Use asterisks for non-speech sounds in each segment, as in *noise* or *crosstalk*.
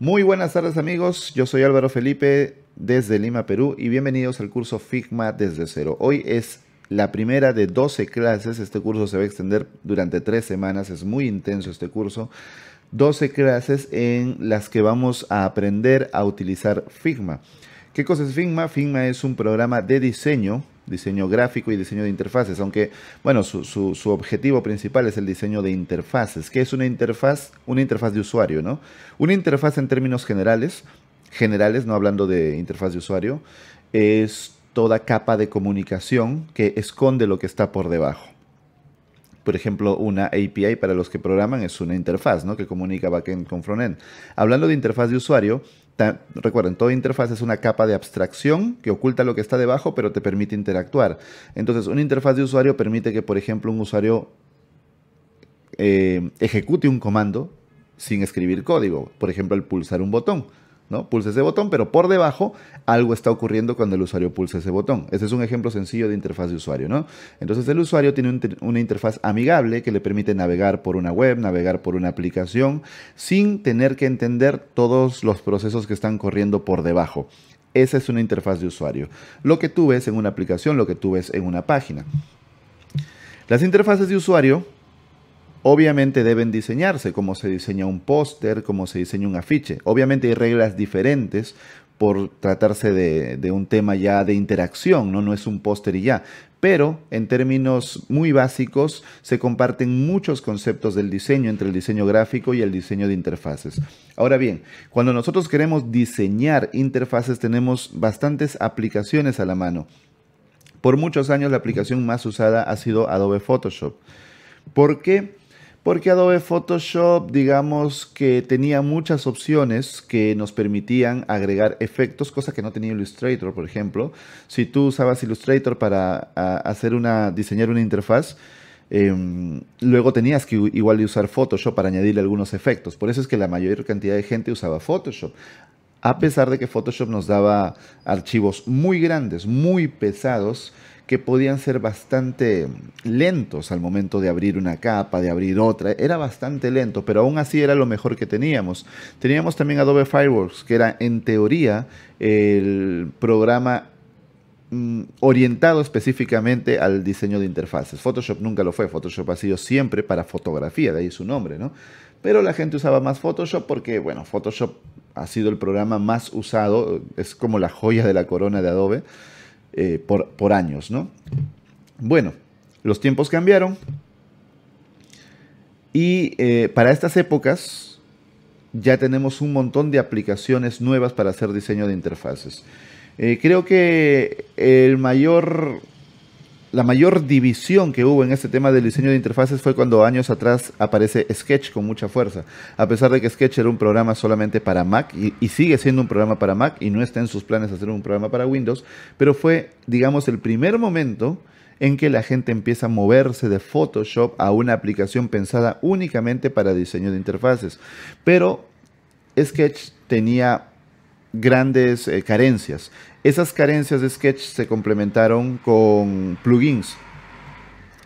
Muy buenas tardes amigos, yo soy Álvaro Felipe desde Lima, Perú y bienvenidos al curso Figma desde cero. Hoy es la primera de 12 clases, este curso se va a extender durante 3 semanas, es muy intenso este curso. 12 clases en las que vamos a aprender a utilizar Figma. ¿Qué cosa es Figma? Figma es un programa de diseño diseño gráfico y diseño de interfaces, aunque, bueno, su, objetivo principal es el diseño de interfaces. que es una interfaz? Una interfaz de usuario, ¿no? Una interfaz en términos generales, generales, no hablando de interfaz de usuario, es toda capa de comunicación que esconde lo que está por debajo. Por ejemplo, una API para los que programan es una interfaz, ¿no? Que comunica backend con frontend. Hablando de interfaz de usuario, recuerden, toda interfaz es una capa de abstracción que oculta lo que está debajo, pero te permite interactuar. Entonces, una interfaz de usuario permite que, por ejemplo, un usuario eh, ejecute un comando sin escribir código, por ejemplo, al pulsar un botón. ¿no? Pulsa ese botón, pero por debajo algo está ocurriendo cuando el usuario pulsa ese botón. Ese es un ejemplo sencillo de interfaz de usuario, ¿no? Entonces el usuario tiene una interfaz amigable que le permite navegar por una web, navegar por una aplicación, sin tener que entender todos los procesos que están corriendo por debajo. Esa es una interfaz de usuario. Lo que tú ves en una aplicación, lo que tú ves en una página. Las interfaces de usuario obviamente deben diseñarse, como se diseña un póster, como se diseña un afiche. Obviamente hay reglas diferentes por tratarse de, un tema ya de interacción, ¿no? no es un póster y ya. Pero en términos muy básicos se comparten muchos conceptos del diseño entre el diseño gráfico y el diseño de interfaces. Ahora bien, cuando nosotros queremos diseñar interfaces tenemos bastantes aplicaciones a la mano. Por muchos años la aplicación más usada ha sido Adobe Photoshop. ¿Por qué? porque Adobe Photoshop digamos que tenía muchas opciones que nos permitían agregar efectos, cosa que no tenía Illustrator, por ejemplo. Si tú usabas Illustrator para hacer una, diseñar una interfaz, em, luego tenías que igual usar Photoshop para añadirle algunos efectos. Por eso es que la mayor cantidad de gente usaba Photoshop. A pesar de que Photoshop nos daba archivos muy grandes, muy pesados, que podían ser bastante lentos al momento de abrir una capa, de abrir otra. Era bastante lento, pero aún así era lo mejor que teníamos. Teníamos también Adobe Fireworks, que era en teoría el programa mm, orientado específicamente al diseño de interfaces. Photoshop nunca lo fue, Photoshop ha sido siempre para fotografía, de ahí su nombre, ¿no? Pero la gente usaba más Photoshop porque, bueno, Photoshop ha sido el programa más usado, es como la joya de la corona de Adobe. Eh, por, años, ¿no? Bueno, los tiempos cambiaron y eh, para estas épocas ya tenemos un montón de aplicaciones nuevas para hacer diseño de interfaces. Eh, creo que el mayor la mayor división que hubo en este tema del diseño de interfaces fue cuando años atrás aparece Sketch con mucha fuerza. A pesar de que Sketch era un programa solamente para Mac y, sigue siendo un programa para Mac y no está en sus planes hacer un programa para Windows, pero fue, digamos, el primer momento en que la gente empieza a moverse de Photoshop a una aplicación pensada únicamente para diseño de interfaces. Pero Sketch tenía grandes eh, carencias. Esas carencias de Sketch se complementaron con plugins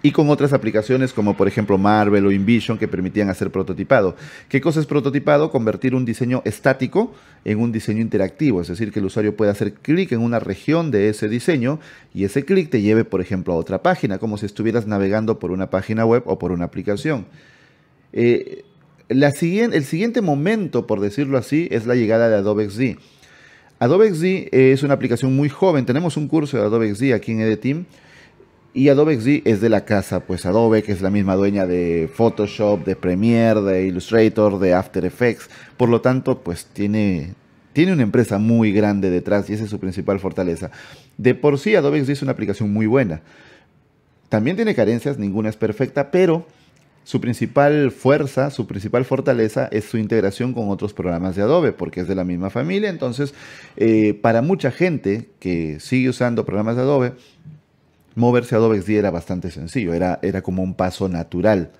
y con otras aplicaciones como por ejemplo Marvel o InVision que permitían hacer prototipado. ¿Qué cosa es prototipado? Convertir un diseño estático en un diseño interactivo, es decir, que el usuario puede hacer clic en una región de ese diseño y ese clic te lleve por ejemplo a otra página, como si estuvieras navegando por una página web o por una aplicación. Eh, el siguiente momento, por decirlo así, es la llegada de Adobe XD Adobe XD es una aplicación muy joven. Tenemos un curso de Adobe XD aquí en Team Y Adobe XD es de la casa, pues Adobe, que es la misma dueña de Photoshop, de Premiere, de Illustrator, de After Effects. Por lo tanto, pues tiene, tiene una empresa muy grande detrás y esa es su principal fortaleza. De por sí, Adobe XD es una aplicación muy buena. También tiene carencias, ninguna es perfecta, pero su principal fuerza, su principal fortaleza es su integración con otros programas de Adobe, porque es de la misma familia. Entonces, eh, para mucha gente que sigue usando programas de Adobe, moverse a Adobe XD era bastante sencillo, era, era como un paso natural.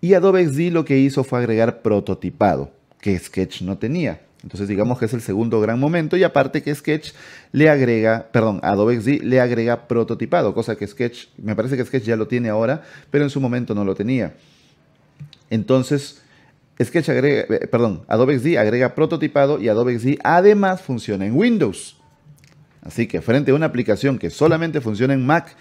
Y Adobe XD lo que hizo fue agregar prototipado, que Sketch no tenía. Entonces digamos que es el segundo gran momento y aparte que Sketch le agrega, perdón, Adobe XD le agrega prototipado, cosa que Sketch, me parece que Sketch ya lo tiene ahora, pero en su momento no lo tenía. Entonces, agrega, eh, perdón, Adobe XD agrega prototipado y Adobe XD además funciona en Windows. Así que frente a una aplicación que solamente funciona en Mac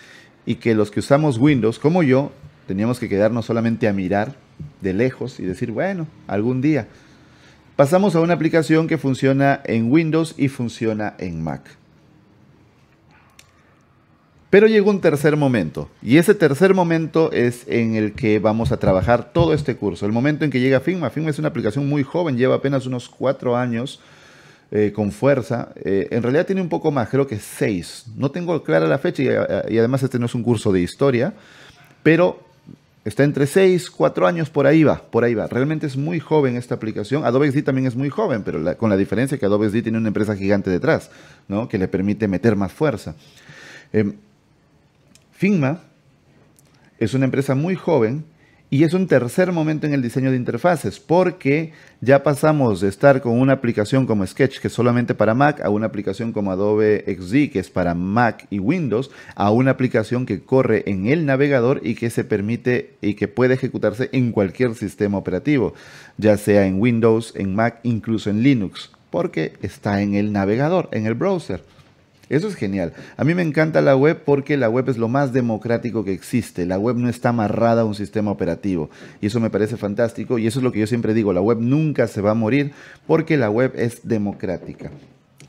y que los que usamos Windows, como yo, teníamos que quedarnos solamente a mirar de lejos y decir, bueno, algún día. Pasamos a una aplicación que funciona en Windows y funciona en Mac. Pero llegó un tercer momento, y ese tercer momento es en el que vamos a trabajar todo este curso. El momento en que llega Figma. Figma es una aplicación muy joven, lleva apenas unos cuatro años eh, con fuerza. Eh, en realidad tiene un poco más, creo que seis. No tengo clara la fecha eh, y, además este no es un curso de historia, pero está entre seis, cuatro años, por ahí va, por ahí va. Realmente es muy joven esta aplicación. Adobe XD también es muy joven, pero con la diferencia que Adobe XD tiene una empresa gigante detrás, ¿no? Que le permite meter más fuerza. Em, Figma es una empresa muy joven y es un tercer momento en el diseño de interfaces, porque ya pasamos de estar con una aplicación como Sketch, que es solamente para Mac, a una aplicación como Adobe XD, que es para Mac y Windows, a una aplicación que corre en el navegador y que se permite y que puede ejecutarse en cualquier sistema operativo, ya sea en Windows, en Mac, incluso en Linux, porque está en el navegador, en el browser. Eso es genial. A mí me encanta la web porque la web es lo más democrático que existe. La web no está amarrada a un sistema operativo. Y eso me parece fantástico. Y eso es lo que yo siempre digo. La web nunca se va a morir porque la web es democrática.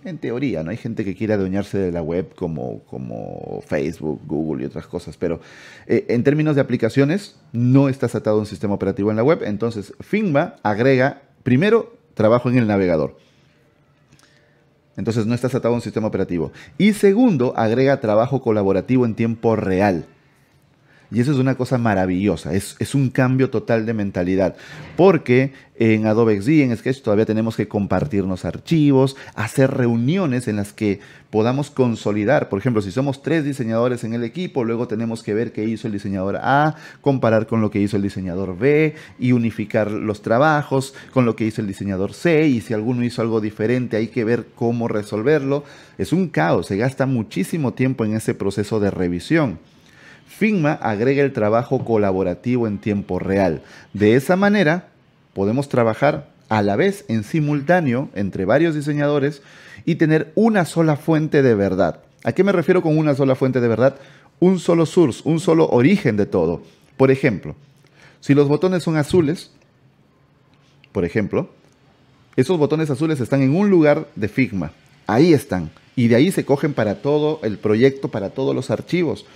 En teoría, ¿no? Hay gente que quiera adueñarse de la web como, como Facebook, Google y otras cosas. Pero eh, en términos de aplicaciones, no estás atado a un sistema operativo en la web. Entonces, Figma agrega, primero, trabajo en el navegador. Entonces no estás atado a un sistema operativo. Y segundo, agrega trabajo colaborativo en tiempo real. Y eso es una cosa maravillosa, es, un cambio total de mentalidad, porque en Adobe XD, en Sketch, todavía tenemos que compartirnos archivos, hacer reuniones en las que podamos consolidar. Por ejemplo, si somos tres diseñadores en el equipo, luego tenemos que ver qué hizo el diseñador A, comparar con lo que hizo el diseñador B y unificar los trabajos con lo que hizo el diseñador C. Y si alguno hizo algo diferente, hay que ver cómo resolverlo. Es un caos, se gasta muchísimo tiempo en ese proceso de revisión. Figma agrega el trabajo colaborativo en tiempo real. De esa manera, podemos trabajar a la vez en simultáneo entre varios diseñadores y tener una sola fuente de verdad. ¿A qué me refiero con una sola fuente de verdad? Un solo source, un solo origen de todo. Por ejemplo, si los botones son azules, por ejemplo, esos botones azules están en un lugar de Figma. Ahí están. Y de ahí se cogen para todo el proyecto, para todos los archivos.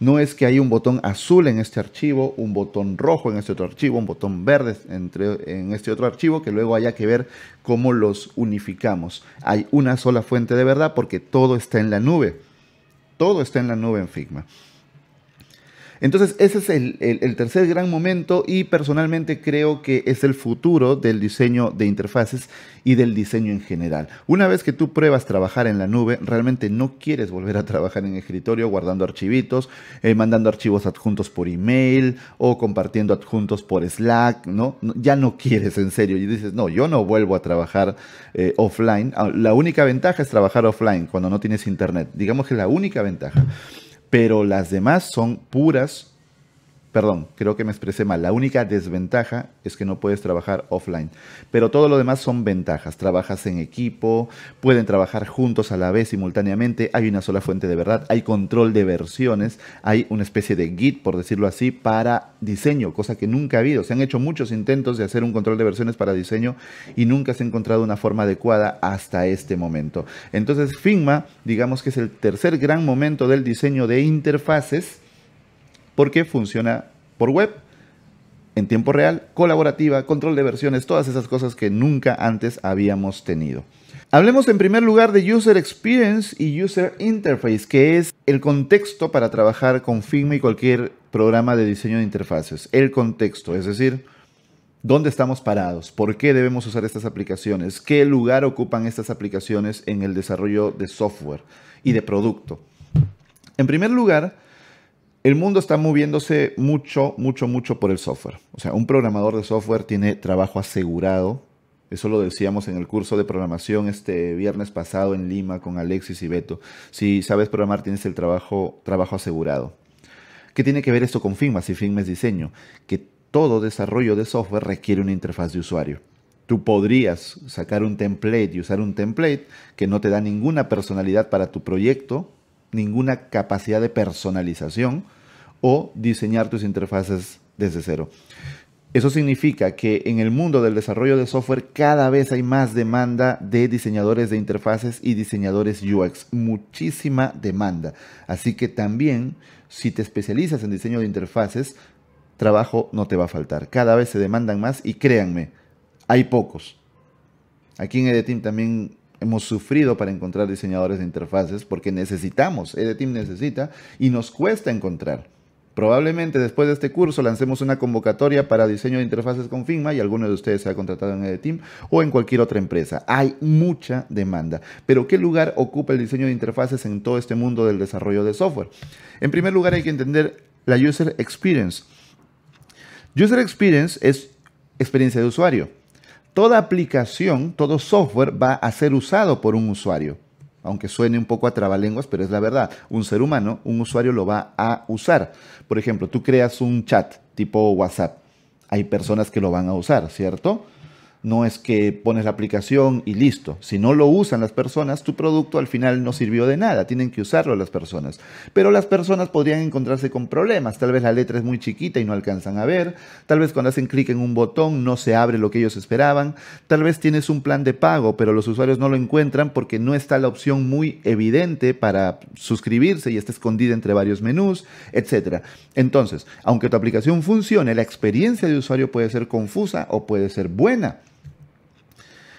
No es que hay un botón azul en este archivo, un botón rojo en este otro archivo, un botón verde en este otro archivo, que luego haya que ver cómo los unificamos. Hay una sola fuente de verdad porque todo está en la nube. Todo está en la nube en Figma. Entonces, ese es el, tercer gran momento y personalmente creo que es el futuro del diseño de interfaces y del diseño en general. Una vez que tú pruebas trabajar en la nube, realmente no quieres volver a trabajar en escritorio guardando archivitos, eh, mandando archivos adjuntos por email o compartiendo adjuntos por Slack, ¿no? Ya no quieres en serio y dices, no, yo no vuelvo a trabajar eh, offline. Ah, la única ventaja es trabajar offline cuando no tienes internet. Digamos que es la única ventaja pero las demás son puras perdón, creo que me expresé mal. La única desventaja es que no puedes trabajar offline. Pero todo lo demás son ventajas. Trabajas en equipo, pueden trabajar juntos a la vez simultáneamente, hay una sola fuente de verdad, hay control de versiones, hay una especie de git, por decirlo así, para diseño, cosa que nunca ha habido. Se han hecho muchos intentos de hacer un control de versiones para diseño y nunca se ha encontrado una forma adecuada hasta este momento. Entonces, Figma, digamos que es el tercer gran momento del diseño de interfaces porque funciona por web, en tiempo real, colaborativa, control de versiones, todas esas cosas que nunca antes habíamos tenido. Hablemos en primer lugar de User Experience y User Interface, que es el contexto para trabajar con Figma y cualquier programa de diseño de interfaces. El contexto, es decir, dónde estamos parados, por qué debemos usar estas aplicaciones, qué lugar ocupan estas aplicaciones en el desarrollo de software y de producto. En primer lugar, el mundo está moviéndose mucho, mucho, mucho por el software. O sea, un programador de software tiene trabajo asegurado. Eso lo decíamos en el curso de programación este viernes pasado en Lima con Alexis y Beto. Si sabes programar, tienes el trabajo, trabajo asegurado. ¿Qué tiene que ver esto con Figma? Si Figma es diseño, que todo desarrollo de software requiere una interfaz de usuario. Tú podrías sacar un template y usar un template que no te da ninguna personalidad para tu proyecto, ninguna capacidad de personalización o diseñar tus interfaces desde cero. Eso significa que en el mundo del desarrollo de software cada vez hay más demanda de diseñadores de interfaces y diseñadores UX, muchísima demanda. Así que también si te especializas en diseño de interfaces, trabajo no te va a faltar. Cada vez se demandan más y créanme, hay pocos. Aquí en team también hemos sufrido para encontrar diseñadores de interfaces porque necesitamos, e team necesita y nos cuesta encontrar. Probablemente después de este curso lancemos una convocatoria para diseño de interfaces con Figma y alguno de ustedes se ha contratado en EDTeam o en cualquier otra empresa. Hay mucha demanda. Pero ¿qué lugar ocupa el diseño de interfaces en todo este mundo del desarrollo de software? En primer lugar hay que entender la User Experience. User Experience es experiencia de usuario toda aplicación, todo software va a ser usado por un usuario. Aunque suene un poco a trabalenguas, pero es la verdad. Un ser humano, un usuario lo va a usar. Por ejemplo, tú creas un chat tipo WhatsApp. Hay personas que lo van a usar, ¿cierto? no es que pones la aplicación y listo. Si no lo usan las personas, tu producto al final no sirvió de nada, tienen que usarlo las personas. Pero las personas podrían encontrarse con problemas, tal vez la letra es muy chiquita y no alcanzan a ver, tal vez cuando hacen clic en un botón no se abre lo que ellos esperaban, tal vez tienes un plan de pago, pero los usuarios no lo encuentran porque no está la opción muy evidente para suscribirse y está escondida entre varios menús, etc. Entonces, aunque tu aplicación funcione, la experiencia de usuario puede ser confusa o puede ser buena.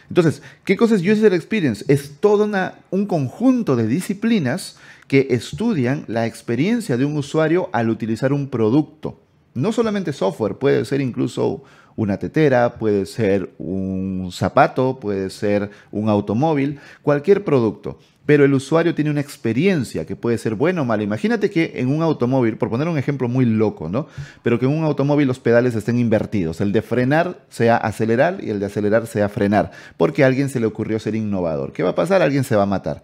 Entonces, ¿qué cosa es User Experience? Es todo un conjunto de disciplinas que estudian la experiencia de un usuario al utilizar un producto no solamente software, puede ser incluso una tetera, puede ser un zapato, puede ser un automóvil, cualquier producto. Pero el usuario tiene una experiencia que puede ser buena o mala. Imagínate que en un automóvil, por poner un ejemplo muy loco, ¿no? Pero que en un automóvil los pedales estén invertidos. El de frenar sea acelerar y el de acelerar sea frenar. Porque a alguien se le ocurrió ser innovador. ¿Qué va a pasar? Alguien se va a matar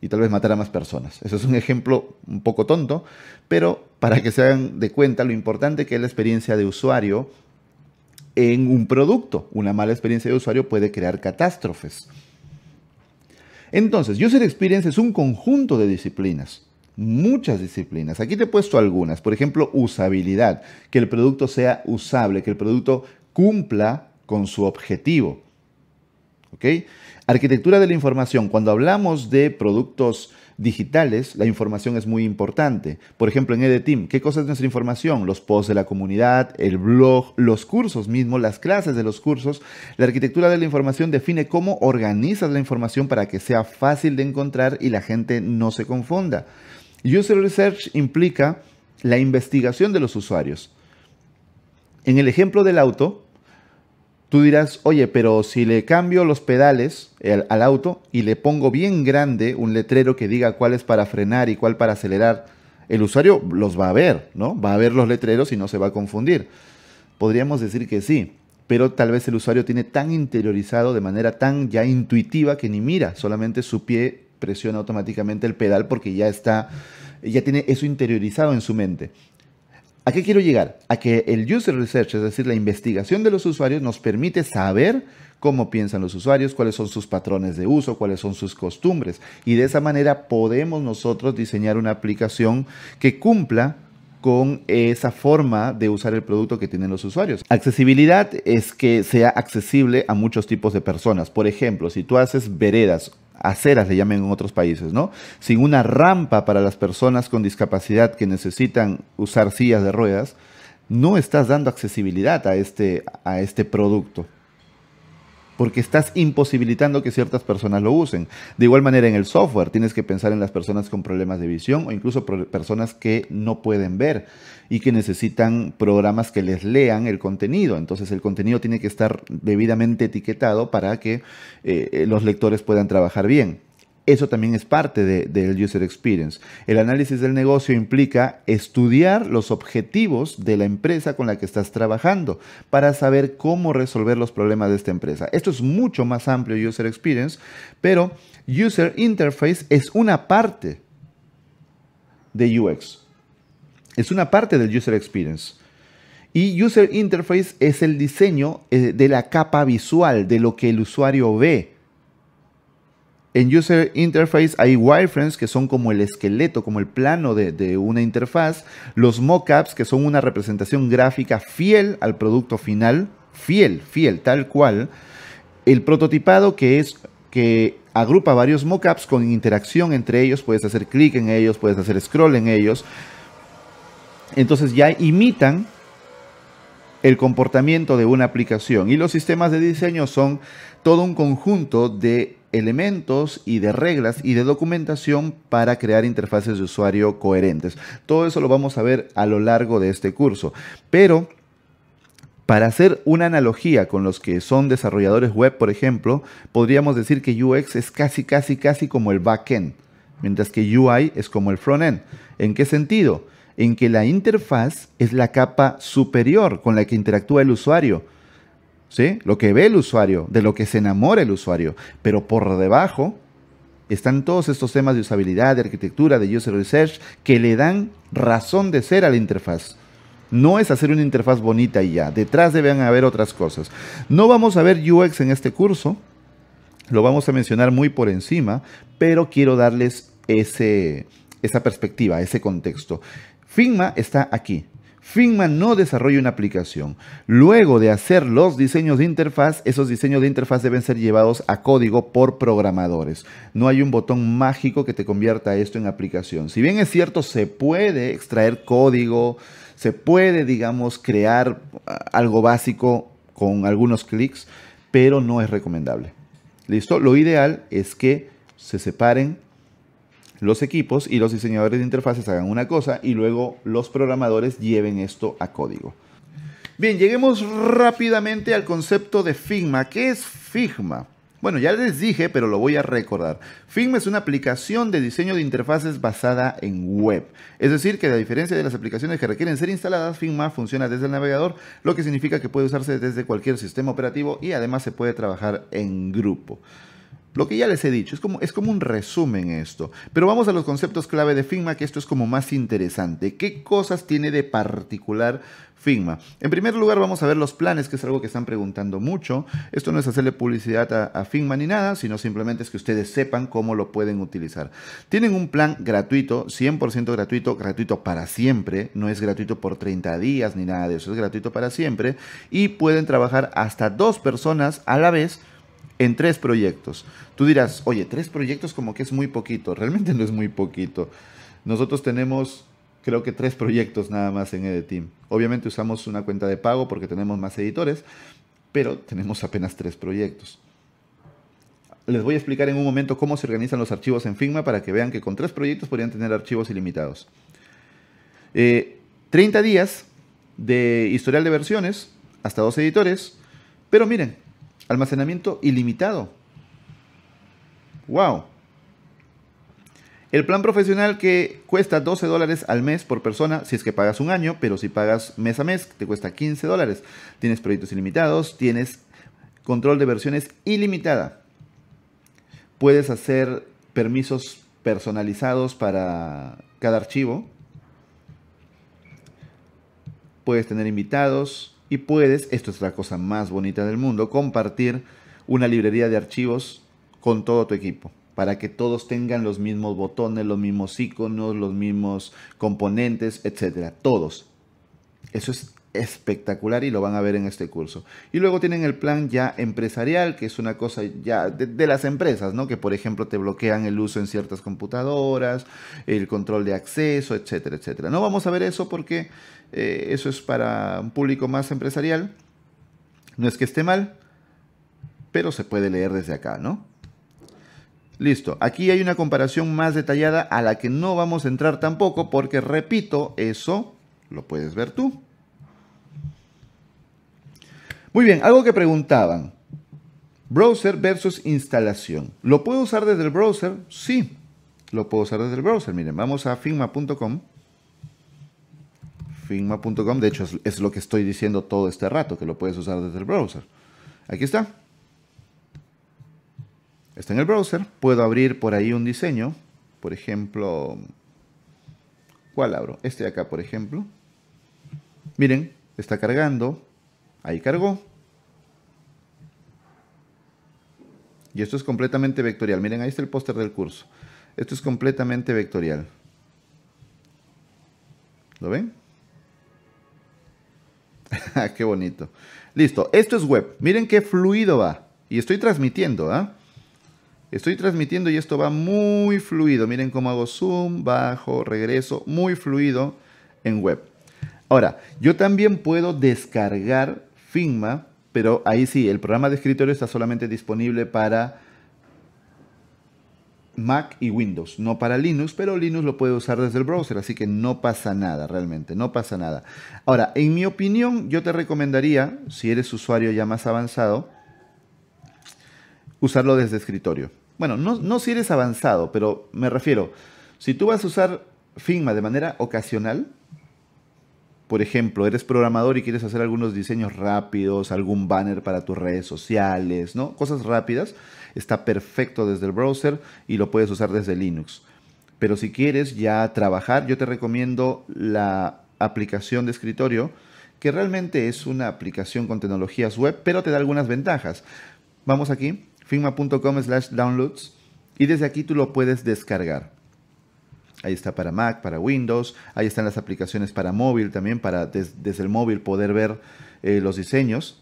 y tal vez matar a más personas. Eso es un ejemplo un poco tonto, pero para que se hagan de cuenta lo importante que es la experiencia de usuario en un producto. Una mala experiencia de usuario puede crear catástrofes. Entonces, User Experience es un conjunto de disciplinas, muchas disciplinas. Aquí te he puesto algunas, por ejemplo, usabilidad, que el producto sea usable, que el producto cumpla con su objetivo. ¿Ok? Arquitectura de la información. Cuando hablamos de productos digitales, la información es muy importante. Por ejemplo, en Team, ¿qué cosa es nuestra información? Los posts de la comunidad, el blog, los cursos mismos, las clases de los cursos. La arquitectura de la información define cómo organizas la información para que sea fácil de encontrar y la gente no se confunda. User Research implica la investigación de los usuarios. En el ejemplo del auto, Tú dirás, oye, pero si le cambio los pedales al auto y le pongo bien grande un letrero que diga cuál es para frenar y cuál para acelerar, el usuario los va a ver, ¿no? Va a ver los letreros y no se va a confundir. Podríamos decir que sí, pero tal vez el usuario tiene tan interiorizado de manera tan ya intuitiva que ni mira, solamente su pie presiona automáticamente el pedal porque ya está, ya tiene eso interiorizado en su mente. ¿A qué quiero llegar? A que el user research, es decir, la investigación de los usuarios, nos permite saber cómo piensan los usuarios, cuáles son sus patrones de uso, cuáles son sus costumbres. Y de esa manera podemos nosotros diseñar una aplicación que cumpla con esa forma de usar el producto que tienen los usuarios. Accesibilidad es que sea accesible a muchos tipos de personas. Por ejemplo, si tú haces veredas aceras le llaman en otros países, ¿no? Sin una rampa para las personas con discapacidad que necesitan usar sillas de ruedas, no estás dando accesibilidad a este, a este producto porque estás imposibilitando que ciertas personas lo usen. De igual manera en el software, tienes que pensar en las personas con problemas de visión o incluso personas que no pueden ver y que necesitan programas que les lean el contenido. Entonces el contenido tiene que estar debidamente etiquetado para que eh, eh, los lectores puedan trabajar bien. Eso también es parte del User Experience. El análisis del negocio implica estudiar los objetivos de la empresa con la que estás trabajando para saber cómo resolver los problemas de esta empresa. Esto es mucho más amplio User Experience, pero User Interface es una parte de UX. Es una parte del User Experience. Y User Interface es el diseño eh, de la capa visual, de lo que el usuario ve en User Interface hay wireframes que son como el esqueleto, como el plano de, una interfaz. Los mockups que son una representación gráfica fiel al producto final. Fiel, fiel, tal cual. El prototipado que es que agrupa varios mockups con interacción entre ellos. Puedes hacer clic en ellos, puedes hacer scroll en ellos. Entonces ya imitan el comportamiento de una aplicación. Y los sistemas de diseño son todo un conjunto de elementos y de reglas y de documentación para crear interfaces de usuario coherentes. Todo eso lo vamos a ver a lo largo de este curso. Pero para hacer una analogía con los que son desarrolladores web, por ejemplo, podríamos decir que UX es casi, casi, casi como el backend, mientras que UI es como el frontend. ¿En qué sentido? En que la interfaz es la capa superior con la que interactúa el usuario ¿sí? Lo que ve el usuario, de lo que se enamora el usuario, pero por debajo están todos estos temas de usabilidad, de arquitectura, de user research, que le dan razón de ser a la interfaz. No es hacer una interfaz bonita y ya. Detrás deben haber otras cosas. No vamos a ver UX en este curso. Lo vamos a mencionar muy por encima, pero quiero darles esa perspectiva, ese contexto. Figma está aquí. Figma no desarrolla una aplicación. Luego de hacer los diseños de interfaz, esos diseños de interfaz deben ser llevados a código por programadores. No hay un botón mágico que te convierta esto en aplicación. Si bien es cierto, se puede extraer código, se puede, digamos, crear ah, algo básico con algunos clics, pero no es recomendable. ¿Listo? Lo ideal es que se separen los equipos y los diseñadores de interfaces hagan una cosa y luego los programadores lleven esto a código. Bien, lleguemos rápidamente al concepto de Figma. ¿Qué es Figma? Bueno, ya les dije, pero lo voy a recordar. Figma es una aplicación de diseño de interfaces basada en web. Es decir, que a diferencia de las aplicaciones que requieren ser instaladas, Figma funciona desde el navegador, lo que significa que puede usarse desde cualquier sistema operativo y además se puede trabajar en grupo. Lo que ya les he dicho, es como, es como un resumen esto. Pero vamos a los conceptos clave de Figma, que esto es como más interesante. ¿Qué cosas tiene de particular Figma. En primer lugar vamos a ver los planes, que es algo que están preguntando mucho. Esto no es hacerle publicidad a, a, Figma ni nada, sino simplemente es que ustedes sepan cómo lo pueden utilizar. Tienen un plan gratuito, 100% gratuito, gratuito para siempre, no es gratuito por 30 días ni nada de eso, es gratuito para siempre y pueden trabajar hasta dos personas a la vez en tres proyectos. Tú dirás, oye, tres proyectos como que es muy poquito. *laughs* Realmente no es muy poquito. Nosotros tenemos, creo que tres proyectos nada más en Team. Obviamente usamos una cuenta de pago porque tenemos más editores, pero tenemos apenas tres proyectos. Les voy a explicar en un momento cómo se organizan los archivos en Figma para que vean que con tres proyectos podrían tener archivos ilimitados. 30 eh, días de historial de versiones hasta dos editores, pero miren, Almacenamiento ilimitado. ¡Wow! El plan profesional que cuesta 12 dólares al mes por persona, si es que pagas un año, pero si pagas mes a mes, te cuesta 15 dólares. Tienes proyectos ilimitados, tienes control de versiones ilimitada. Puedes hacer permisos personalizados para cada archivo. Puedes tener invitados y puedes, esto es la cosa más bonita del mundo, compartir una librería de archivos con todo tu equipo para que todos tengan los mismos botones, los mismos iconos, los mismos componentes, etcétera, todos. Eso es espectacular y lo van a ver en este curso. Y luego tienen el plan ya empresarial, que es una cosa ya de, las empresas, ¿no? Que por ejemplo te bloquean el uso en ciertas computadoras, el control de acceso, etcétera, etcétera. No vamos a ver eso porque eh, eso es para un público más empresarial. No es que esté mal, pero se puede leer desde acá, ¿no? Listo, aquí hay una comparación más detallada a la que no vamos a entrar tampoco porque, repito, eso lo puedes ver tú. Muy bien, algo que preguntaban. Browser versus instalación. ¿Lo puedo usar desde el browser? Sí, lo puedo usar desde el browser. Miren, vamos a figma.com. Figma.com, de hecho es, es, lo que estoy diciendo todo este rato, que lo puedes usar desde el browser. Aquí está. Está en el browser. Puedo abrir por ahí un diseño. Por ejemplo, ¿cuál abro? Este de acá, por ejemplo. Miren, está cargando. Ahí cargó. Y esto es completamente vectorial. Miren, ahí está el póster del curso. Esto es completamente vectorial. ¿Lo ven? *laughs* qué bonito. Listo, esto es web. Miren qué fluido va. Y estoy transmitiendo, ¿ah? Estoy transmitiendo y esto va muy fluido. Miren cómo hago zoom, bajo, regreso, muy fluido en web. Ahora, yo también puedo descargar Figma, pero ahí sí, el programa de escritorio está solamente disponible para Mac y Windows, no para Linux, pero Linux lo puede usar desde el browser, así que no pasa nada realmente, no pasa nada. Ahora, en mi opinión, yo te recomendaría, si eres usuario ya más avanzado, usarlo desde escritorio. Bueno, no, si eres avanzado, pero me refiero, si tú vas a usar Figma de manera ocasional, por ejemplo, eres programador y quieres hacer algunos diseños rápidos, algún banner para tus redes sociales, ¿no? Cosas rápidas. Está perfecto desde el browser y lo puedes usar desde Linux. Pero si quieres ya trabajar, yo te recomiendo la aplicación de escritorio, que realmente es una aplicación con tecnologías web, pero te da algunas ventajas. Vamos aquí, figma.com slash downloads, y desde aquí tú lo puedes descargar. Ahí está para Mac, para Windows, ahí están las aplicaciones para móvil también, para desde el móvil poder ver eh, los diseños.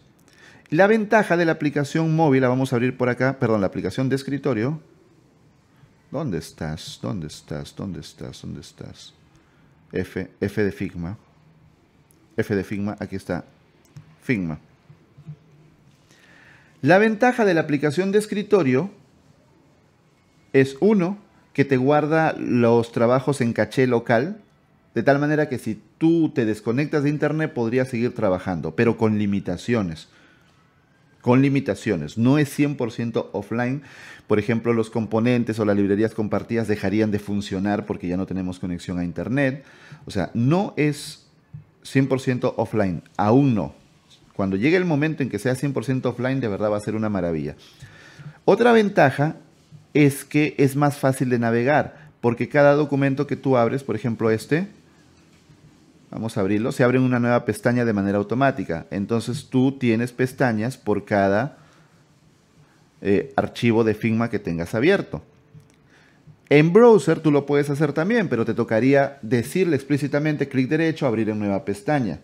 La ventaja de la aplicación móvil, la vamos a abrir por acá, perdón, la aplicación de escritorio. ¿Dónde estás? ¿Dónde estás? ¿Dónde estás? ¿Dónde estás? F, F de Figma. F de Figma, aquí está. Figma. La ventaja de la aplicación de escritorio es uno, que te guarda los trabajos en caché local, de tal manera que si tú te desconectas de internet podrías seguir trabajando, pero con limitaciones. Con limitaciones. No es 100% offline. Por ejemplo, los componentes o las librerías compartidas dejarían de funcionar porque ya no tenemos conexión a internet. O sea, no es 100% offline. Aún no. Cuando llegue el momento en que sea 100% offline, de verdad va a ser una maravilla. Otra ventaja es que es más fácil de navegar, porque cada documento que tú abres, por ejemplo este, vamos a abrirlo, se abre una nueva pestaña de manera automática. Entonces tú tienes pestañas por cada eh, archivo de Figma que tengas abierto. En browser tú lo puedes hacer también, pero te tocaría decirle explícitamente clic derecho, abrir en nueva pestaña.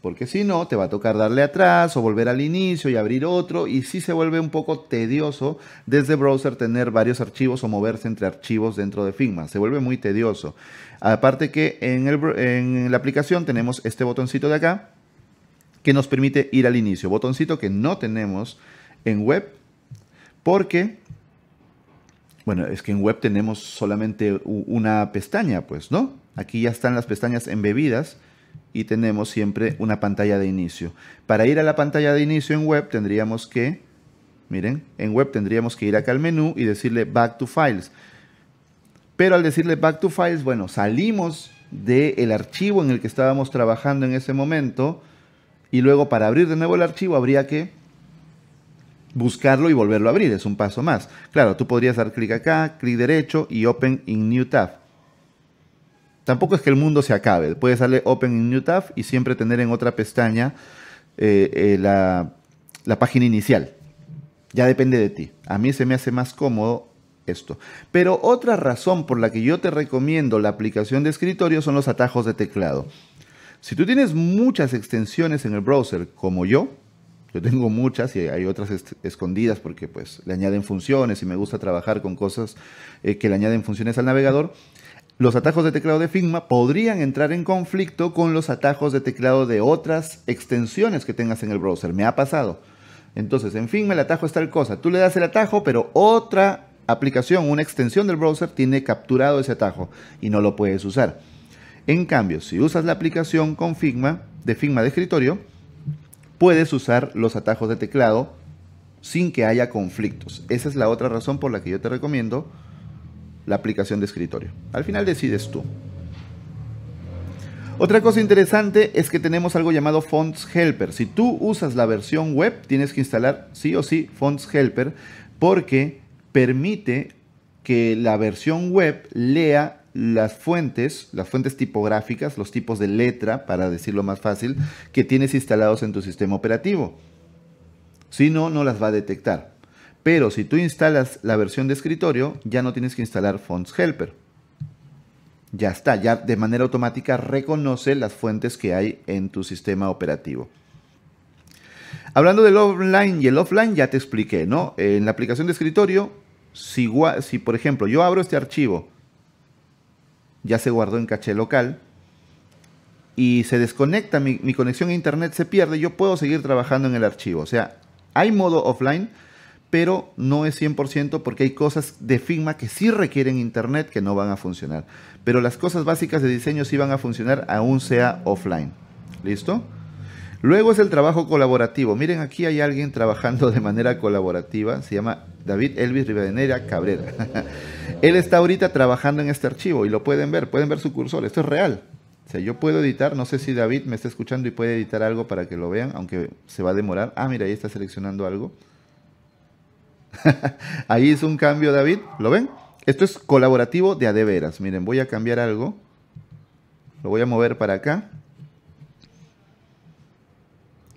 Porque si no, te va a tocar darle atrás o volver al inicio y abrir otro. Y sí se vuelve un poco tedioso desde browser tener varios archivos o moverse entre archivos dentro de Figma. Se vuelve muy tedioso. Aparte que en, la aplicación tenemos este botoncito de acá que nos permite ir al inicio. Botoncito que no tenemos en web porque bueno, es que en web tenemos solamente una pestaña, pues, ¿no? Aquí ya están las pestañas embebidas y tenemos siempre una pantalla de inicio. Para ir a la pantalla de inicio en web tendríamos que, miren, en web tendríamos que ir acá al menú y decirle Back to Files. Pero al decirle Back to Files, bueno, salimos del archivo en el que estábamos trabajando en ese momento y luego para abrir de nuevo el archivo habría que buscarlo y volverlo a abrir, es un paso más. Claro, tú podrías dar clic acá, clic derecho y Open in New Tab tampoco es que el mundo se acabe. Puedes darle Open en New Tab y siempre tener en otra pestaña eh, eh, la, página inicial. Ya depende de ti. A mí se me hace más cómodo esto. Pero otra razón por la que yo te recomiendo la aplicación de escritorio son los atajos de teclado. Si tú tienes muchas extensiones en el browser, como yo, yo tengo muchas y hay otras escondidas porque pues le añaden funciones y me gusta trabajar con cosas eh, que le añaden funciones al navegador. Los atajos de teclado de Figma podrían entrar en conflicto con los atajos de teclado de otras extensiones que tengas en el browser. Me ha pasado. Entonces, en Figma el atajo es tal cosa. Tú le das el atajo, pero otra aplicación, una extensión del browser tiene capturado ese atajo y no lo puedes usar. En cambio, si usas la aplicación con Figma, de Figma de escritorio, puedes usar los atajos de teclado sin que haya conflictos. Esa es la otra razón por la que yo te recomiendo la aplicación de escritorio. Al final decides tú. Otra cosa interesante es que tenemos algo llamado Fonts Helper. Si tú usas la versión web, tienes que instalar sí o sí Fonts Helper porque permite que la versión web lea las fuentes, las fuentes tipográficas, los tipos de letra, para decirlo más fácil, que tienes instalados en tu sistema operativo. Si no, no las va a detectar. Pero si tú instalas la versión de escritorio, ya no tienes que instalar Fonts Helper. Ya está, ya de manera automática reconoce las fuentes que hay en tu sistema operativo. Hablando del online y el offline, ya te expliqué, ¿no? En la aplicación de escritorio, si, si por ejemplo yo abro este archivo, ya se guardó en caché local, y se desconecta mi, mi conexión a internet, se pierde, yo puedo seguir trabajando en el archivo. O sea, hay modo offline pero no es 100% porque hay cosas de Figma que sí requieren internet que no van a funcionar. Pero las cosas básicas de diseño sí van a funcionar aún sea offline. ¿Listo? Luego es el trabajo colaborativo. Miren, aquí hay alguien trabajando de manera colaborativa. Se llama David Elvis Rivera Cabrera. *laughs* Él está ahorita trabajando en este archivo y lo pueden ver. Pueden ver su cursor. Esto es real. O sea, yo puedo editar, no sé si David me está escuchando y puede editar algo para que lo vean, aunque se va a demorar. Ah, mira, ahí está seleccionando algo. *laughs* Ahí hizo un cambio David, ¿lo ven? Esto es colaborativo de a veras. Miren, voy a cambiar algo. Lo voy a mover para acá.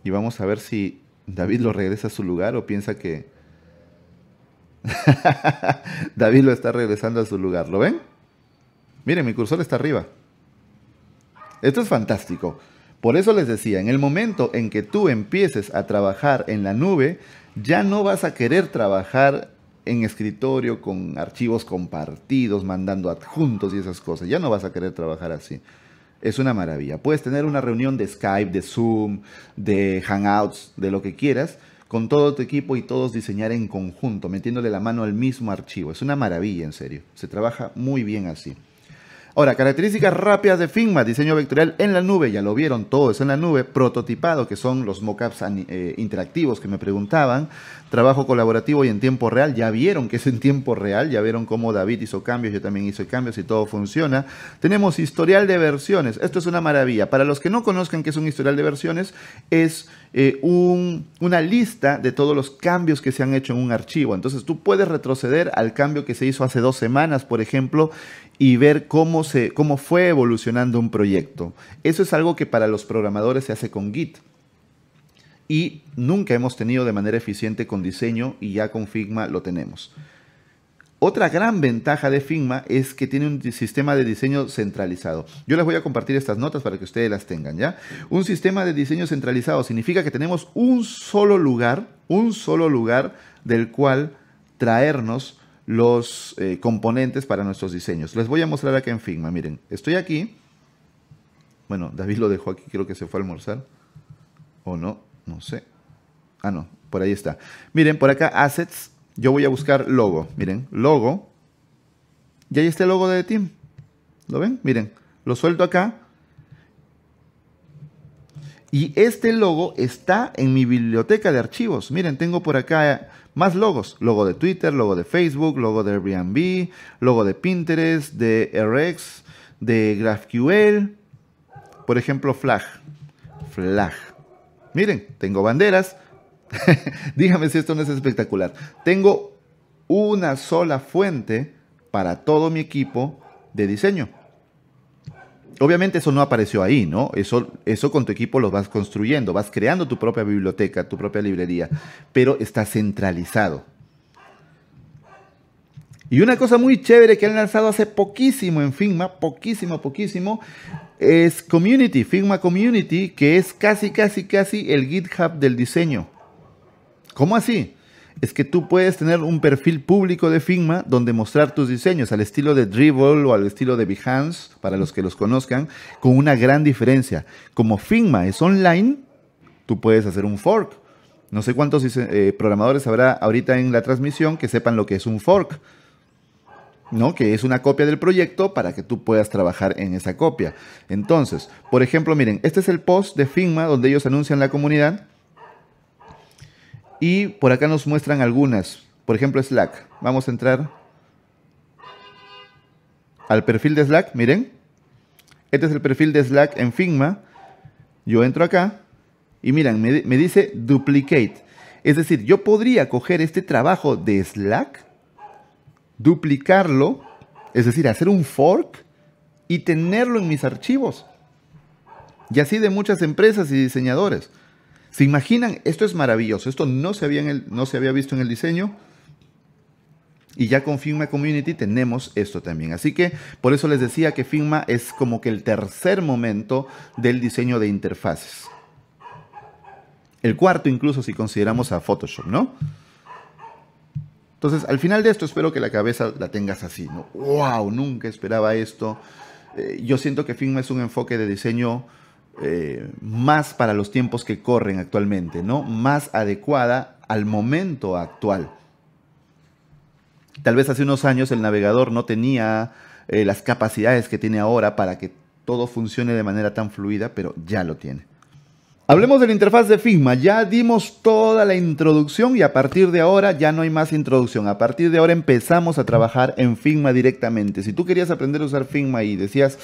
Y vamos a ver si David lo regresa a su lugar o piensa que... *laughs* David lo está regresando a su lugar. ¿Lo ven? Miren, mi cursor está arriba. Esto es fantástico. Por eso les decía, en el momento en que tú empieces a trabajar en la nube, ya no vas a querer trabajar en escritorio con archivos compartidos, mandando adjuntos y esas cosas. Ya no vas a querer trabajar así. Es una maravilla. Puedes tener una reunión de Skype, de Zoom, de Hangouts, de lo que quieras, con todo tu equipo y todos diseñar en conjunto, metiéndole la mano al mismo archivo. Es una maravilla, en serio. Se trabaja muy bien así. Ahora, características rápidas de Figma, diseño vectorial en la nube, ya lo vieron, todo es en la nube, prototipado, que son los mockups eh, interactivos que me preguntaban, trabajo colaborativo y en tiempo real. Ya vieron que es en tiempo real, ya vieron cómo David hizo cambios, yo también hice cambios y todo funciona. Tenemos historial de versiones, esto es una maravilla. Para los que no conozcan qué es un historial de versiones, es eh, una lista de todos los cambios que se han hecho en un archivo. Entonces tú puedes retroceder al cambio que se hizo hace dos semanas, por ejemplo, y ver cómo, se, cómo fue evolucionando un proyecto. Eso es algo que para los programadores se hace con Git y nunca hemos tenido de manera eficiente con diseño y ya con Figma lo tenemos. Otra gran ventaja de Figma es que tiene un sistema de diseño centralizado. Yo les voy a compartir estas notas para que ustedes las tengan, ¿ya? Un sistema de diseño centralizado significa que tenemos un solo lugar, un solo lugar del cual traernos los eh, componentes para nuestros diseños. Les voy a mostrar acá en Figma, miren, estoy aquí. Bueno, David lo dejó aquí, creo que se fue a almorzar. ¿O no? No sé. Ah, no, por ahí está. Miren, por acá assets. Yo voy a buscar logo. Miren, logo. Y ahí está el logo de Team. ¿Lo ven? Miren, lo suelto acá. Y este logo está en mi biblioteca de archivos. Miren, tengo por acá más logos. Logo de Twitter, logo de Facebook, logo de Airbnb, logo de Pinterest, de RX, de GraphQL. Por ejemplo, Flag. Flag. Miren, tengo banderas. *laughs* Dígame si esto no es espectacular. Tengo una sola fuente para todo mi equipo de diseño. Obviamente eso no apareció ahí, ¿no? Eso, eso con tu equipo lo vas construyendo, vas creando tu propia biblioteca, tu propia librería, pero está centralizado. Y una cosa muy chévere que han lanzado hace poquísimo en Figma, poquísimo, poquísimo, es Community, Figma Community, que es casi, casi, casi el GitHub del diseño. ¿Cómo así? Es que tú puedes tener un perfil público de Figma donde mostrar tus diseños al estilo de Dribble o al estilo de Behance, para los que los conozcan, con una gran diferencia. Como Figma es online, tú puedes hacer un fork. No sé cuántos eh, programadores habrá ahorita en la transmisión que sepan lo que es un fork ¿no? que es una copia del proyecto para que tú puedas trabajar en esa copia. Entonces, por ejemplo, miren, este es el post de Figma donde ellos anuncian la comunidad y por acá nos muestran algunas. Por ejemplo, Slack. Vamos a entrar al perfil de Slack, miren. Este es el perfil de Slack en Figma. Yo entro acá y miren, me, me dice duplicate. Es decir, yo podría coger este trabajo de Slack duplicarlo, es decir, hacer un fork y tenerlo en mis archivos. Y así de muchas empresas y diseñadores. ¿Se imaginan? Esto es maravilloso. Esto no se había, no se había visto en el diseño. Y ya con Figma Community tenemos esto también. Así que por eso les decía que Figma es como que el tercer momento del diseño de interfaces. El cuarto incluso si consideramos a Photoshop, ¿no? Entonces, al final de esto, espero que la cabeza la tengas así, ¿no? ¡Wow! Nunca esperaba esto. Eh, yo siento que Figma es un enfoque de diseño eh, más para los tiempos que corren actualmente, ¿no? Más adecuada al momento actual. Tal vez hace unos años el navegador no tenía eh, las capacidades que tiene ahora para que todo funcione de manera tan fluida, pero ya lo tiene. Hablemos de la interfaz de Figma. Ya dimos toda la introducción y a partir de ahora ya no hay más introducción. A partir de ahora empezamos a trabajar en Figma directamente. Si tú querías aprender a usar Figma y decías,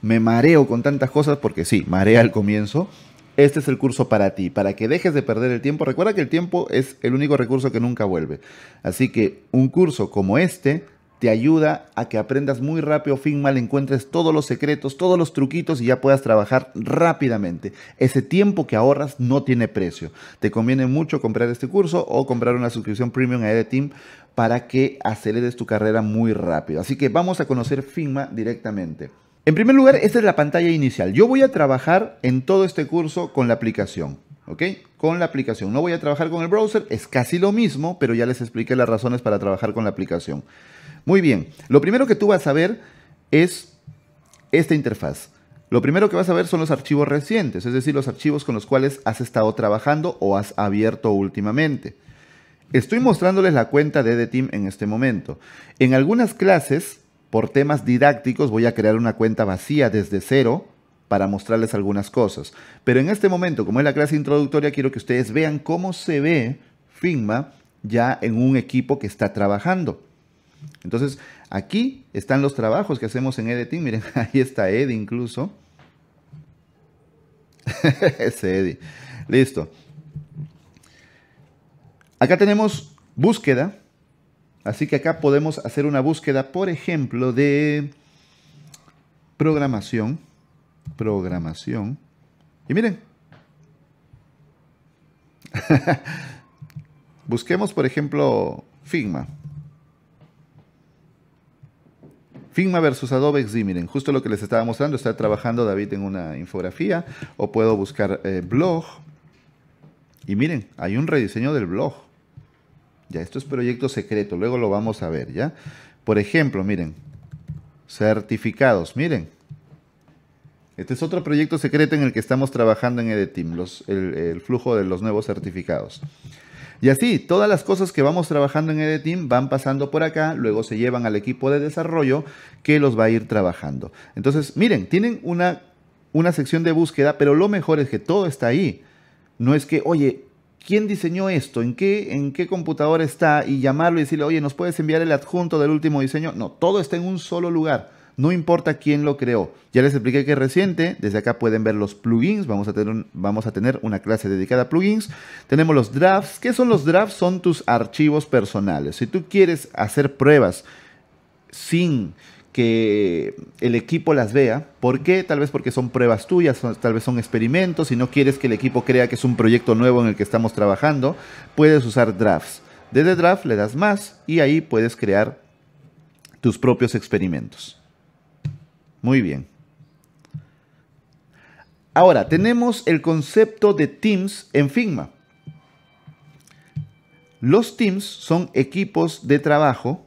me mareo con tantas cosas, porque sí, marea al comienzo, este es el curso para ti, para que dejes de perder el tiempo. Recuerda que el tiempo es el único recurso que nunca vuelve. Así que un curso como este te ayuda a que aprendas muy rápido Figma, le encuentres todos los secretos, todos los truquitos y ya puedas trabajar rápidamente. Ese tiempo que ahorras no tiene precio. Te conviene mucho comprar este curso o comprar una suscripción premium a Editing para que aceleres tu carrera muy rápido. Así que vamos a conocer Figma directamente. En primer lugar, esta es la pantalla inicial. Yo voy a trabajar en todo este curso con la aplicación. ¿ok? Con la aplicación. No voy a trabajar con el browser, es casi lo mismo, pero ya les expliqué las razones para trabajar con la aplicación. Muy bien, lo primero que tú vas a ver es esta interfaz. Lo primero que vas a ver son los archivos recientes, es decir, los archivos con los cuales has estado trabajando o has abierto últimamente. Estoy mostrándoles la cuenta de Team en este momento. En algunas clases, por temas didácticos, voy a crear una cuenta vacía desde cero para mostrarles algunas cosas. Pero en este momento, como es la clase introductoria, quiero que ustedes vean cómo se ve Figma ya en un equipo que está trabajando. Entonces, aquí están los trabajos que hacemos en editing. Miren, *laughs* ahí está Ed incluso. *laughs* Ese Eddy. Listo. Acá tenemos búsqueda. Así que acá podemos hacer una búsqueda, por ejemplo, de programación. Programación. Y miren. *laughs* Busquemos, por ejemplo, Figma. Figma versus Adobe XD, miren, Justo lo que les estaba mostrando, está trabajando David en una infografía o puedo buscar eh, blog. Y miren, hay un rediseño del blog. Ya, esto es proyecto secreto, luego lo vamos a ver, ¿ya? Por ejemplo, miren, certificados, miren. Este es otro proyecto secreto en el que estamos trabajando en EDITIM, el, el, flujo de los nuevos certificados. Y así, todas las cosas que vamos trabajando en team van pasando por acá, luego se llevan al equipo de desarrollo que los va a ir trabajando. Entonces, miren, tienen una, una sección de búsqueda, pero lo mejor es que todo está ahí. No es que, oye, quién diseñó esto, en qué, en qué computadora está y llamarlo y decirle, oye, ¿nos puedes enviar el adjunto del último diseño? No, todo está en un solo lugar no importa quién lo creó. Ya les expliqué que es reciente, desde acá pueden ver los plugins, vamos a, tener vamos a tener una clase dedicada a plugins. Tenemos los drafts, ¿qué son los drafts? Son tus archivos personales. Si tú quieres hacer pruebas sin que el equipo las vea. ¿Por qué? Tal vez porque son pruebas tuyas, tal vez son experimentos y no quieres que el equipo crea que es un proyecto nuevo en el que estamos trabajando. Puedes usar drafts. Desde draft le das más y ahí puedes crear tus propios experimentos. Muy bien. Ahora, tenemos el concepto de teams en Figma. Los teams son equipos de trabajo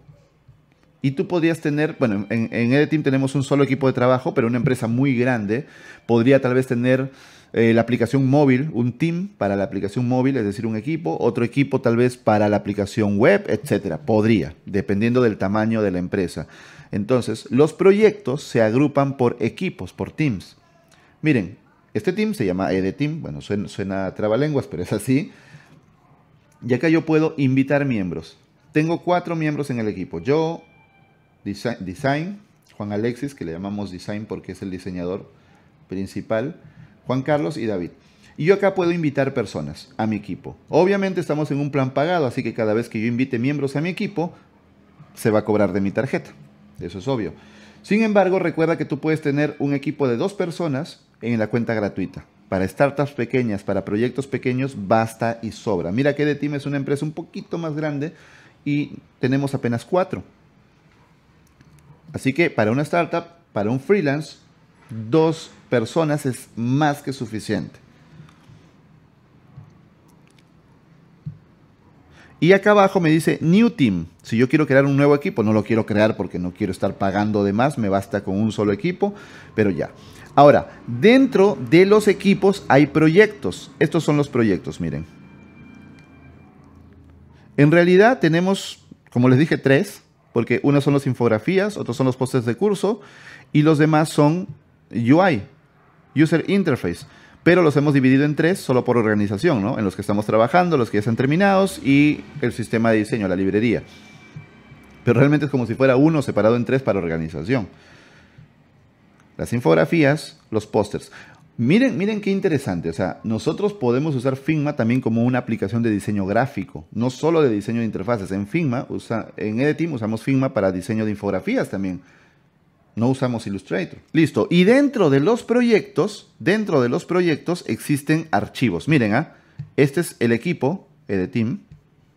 y tú podrías tener, bueno, en, en team tenemos un solo equipo de trabajo, pero una empresa muy grande podría tal vez tener eh, la aplicación móvil, un team para la aplicación móvil, es decir, un equipo, otro equipo tal vez para la aplicación web, etcétera. Podría, dependiendo del tamaño de la empresa. Entonces, los proyectos se agrupan por equipos, por teams. Miren, este team se llama e Team. bueno, suena, a trabalenguas, *laughs* pero es así. Y acá yo puedo invitar miembros. Tengo cuatro miembros en el equipo. Yo, design Juan Alexis, que le llamamos Design porque es el diseñador principal, Juan Carlos y David. Y yo acá puedo invitar personas a mi equipo. Obviamente estamos en un plan pagado, así que cada vez que yo invite miembros a mi equipo, se va a cobrar de mi tarjeta. Eso es obvio. Sin embargo, recuerda que tú puedes tener un equipo de dos personas en la cuenta gratuita. Para startups pequeñas, para proyectos pequeños, basta y sobra. Mira que de Team es una empresa un poquito más grande y tenemos apenas cuatro. Así que para una startup, para un freelance, dos personas es más que suficiente. Y acá abajo me dice New Team. Si yo quiero crear un nuevo equipo, no lo quiero crear porque no quiero estar pagando de más, me basta con un solo equipo, pero ya. Ahora, dentro de los equipos hay proyectos. Estos son los proyectos, miren. En realidad tenemos, como les dije, tres, porque uno son las infografías, otros son los postes de curso y los demás son UI, User Interface pero los hemos dividido en tres solo por organización, ¿no? En los que estamos trabajando, los que ya están terminados y el sistema de diseño, la librería. Pero realmente es como si fuera uno separado en tres para organización. Las infografías, los pósters. Miren, miren qué interesante. O sea, nosotros podemos usar Figma también como una aplicación de diseño gráfico, no solo de diseño de interfaces. En Figma, en Editing usamos Figma para diseño de infografías también no usamos Illustrator. Listo. Y dentro de los proyectos, dentro de los proyectos existen archivos. Miren, ¿ah? este es el equipo de Team,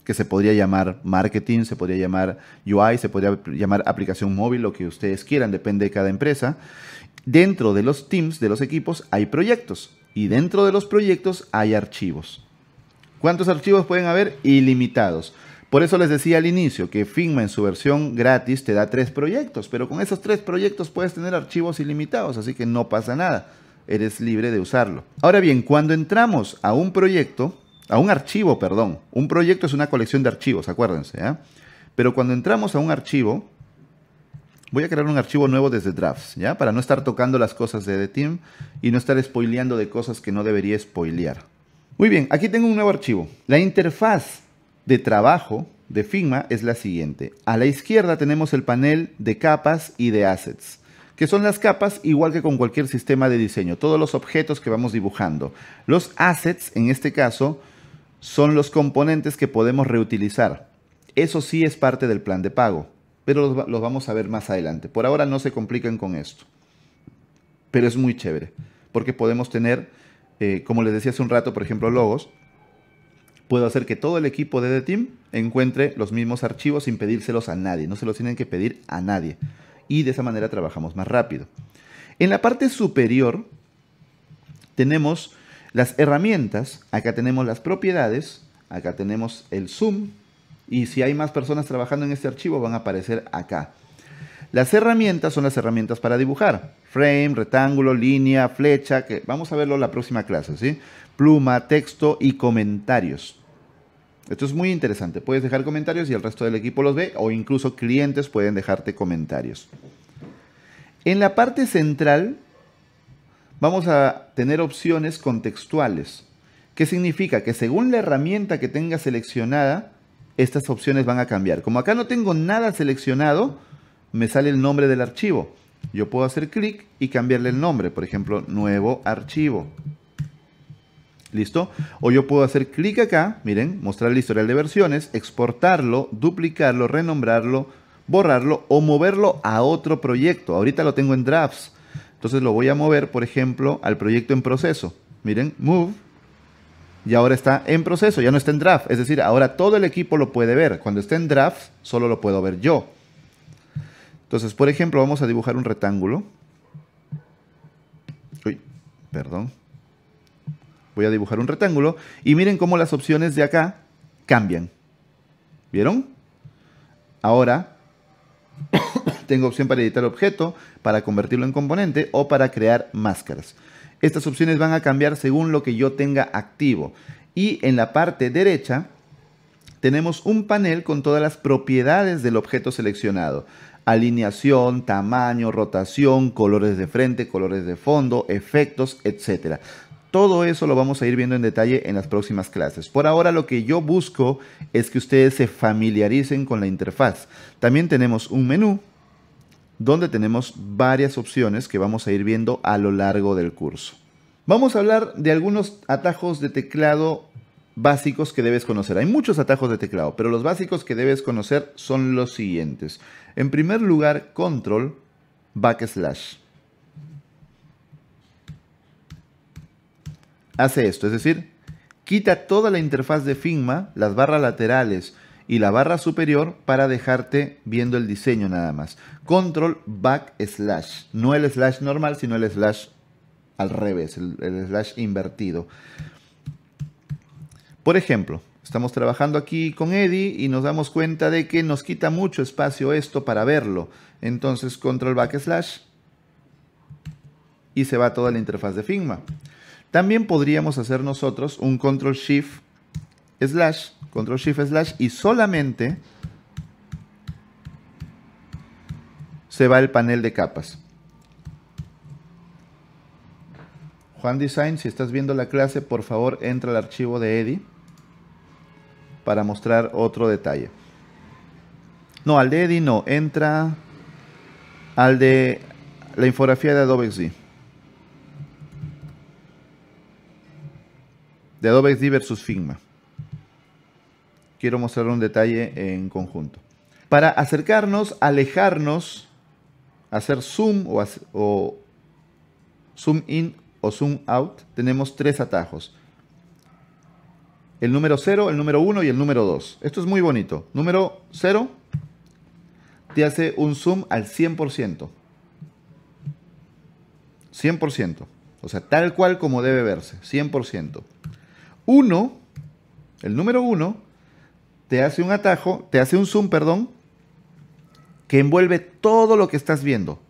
que se podría llamar marketing, se podría llamar UI, se podría llamar aplicación móvil, lo que ustedes quieran, depende de cada empresa. Dentro de los teams, de los equipos, hay proyectos. Y dentro de los proyectos hay archivos. ¿Cuántos archivos pueden haber? Ilimitados. Por eso les decía al inicio que Figma en su versión gratis te da tres proyectos, pero con esos tres proyectos puedes tener archivos ilimitados, así que no pasa nada, eres libre de usarlo. Ahora bien, cuando entramos a un proyecto, a un archivo, perdón, un proyecto es una colección de archivos, acuérdense, ¿ah? pero cuando entramos a un archivo, voy a crear un archivo nuevo desde drafts, ¿ya? Para no estar tocando las cosas de The Team y no estar spoileando de cosas que no debería spoilear. Muy bien, aquí tengo un nuevo archivo. La interfaz de trabajo de Figma es la siguiente. A la izquierda tenemos el panel de capas y de assets, que son las capas igual que con cualquier sistema de diseño, todos los objetos que vamos dibujando. Los assets, en este caso, son los componentes que podemos reutilizar. Eso sí es parte del plan de pago, pero los, vamos a ver más adelante. Por ahora no se complican con esto, pero es muy chévere, porque podemos tener, eh, como les decía hace un rato, por ejemplo, logos, puedo hacer que todo el equipo de The Team encuentre los mismos archivos sin pedírselos a nadie, no se los tienen que pedir a nadie. Y de esa manera trabajamos más rápido. En la parte superior tenemos las herramientas, acá tenemos las propiedades, acá tenemos el zoom y si hay más personas trabajando en este archivo van a aparecer acá. Las herramientas son las herramientas para dibujar. Frame, rectángulo, línea, flecha, que vamos a verlo en la próxima clase, ¿sí? Pluma, texto y comentarios. Esto es muy interesante. Puedes dejar comentarios y el resto del equipo los ve o incluso clientes pueden dejarte comentarios. En la parte central vamos a tener opciones contextuales. ¿Qué significa? Que según la herramienta que tengas seleccionada, estas opciones van a cambiar. Como acá no tengo nada seleccionado, me sale el nombre del archivo. Yo puedo hacer clic y cambiarle el nombre. Por ejemplo, nuevo archivo. ¿Listo? O yo puedo hacer clic acá, miren, mostrar el historial de versiones, exportarlo, duplicarlo, renombrarlo, borrarlo o moverlo a otro proyecto. Ahorita lo tengo en drafts. Entonces lo voy a mover, por ejemplo, al proyecto en proceso. Miren, move. Y ahora está en proceso, ya no está en draft. Es decir, ahora todo el equipo lo puede ver. Cuando esté en draft, solo lo puedo ver yo. Entonces, por ejemplo, vamos a dibujar un rectángulo. Uy, perdón. Voy a dibujar un rectángulo y miren cómo las opciones de acá cambian. ¿Vieron? Ahora *coughs* tengo opción para editar objeto, para convertirlo en componente o para crear máscaras. Estas opciones van a cambiar según lo que yo tenga activo. Y en la parte derecha tenemos un panel con todas las propiedades del objeto seleccionado alineación, tamaño, rotación, colores de frente, colores de fondo, efectos, etcétera. Todo eso lo vamos a ir viendo en detalle en las próximas clases. Por ahora lo que yo busco es que ustedes se familiaricen con la interfaz. También tenemos un menú donde tenemos varias opciones que vamos a ir viendo a lo largo del curso. Vamos a hablar de algunos atajos de teclado básicos que debes conocer. Hay muchos atajos de teclado, pero los básicos que debes conocer son los siguientes. En primer lugar, control backslash. Hace esto, es decir, quita toda la interfaz de Figma, las barras laterales y la barra superior para dejarte viendo el diseño nada más. Control backslash, no el slash normal, sino el slash al revés, el, el slash invertido. Por ejemplo, estamos trabajando aquí con Eddie y nos damos cuenta de que nos quita mucho espacio esto para verlo. Entonces, control backslash y se va toda la interfaz de Figma. También podríamos hacer nosotros un control shift slash, control shift slash y solamente se va el panel de capas. Juan Design, si estás viendo la clase, por favor entra al archivo de Eddie para mostrar otro detalle. No, al de Eddie no, entra al de la infografía de Adobe XD. De Adobe XD versus Figma. Quiero mostrar un detalle en conjunto. Para acercarnos, alejarnos, hacer zoom o zoom in o zoom out, tenemos tres atajos el número 0, el número 1 y el número 2. Esto es muy bonito. Número 0 te hace un zoom al 100%. 100%. O sea, tal cual como debe verse, 100%. 1, el número 1, te hace un atajo, te hace un zoom, perdón, que envuelve todo lo que estás viendo.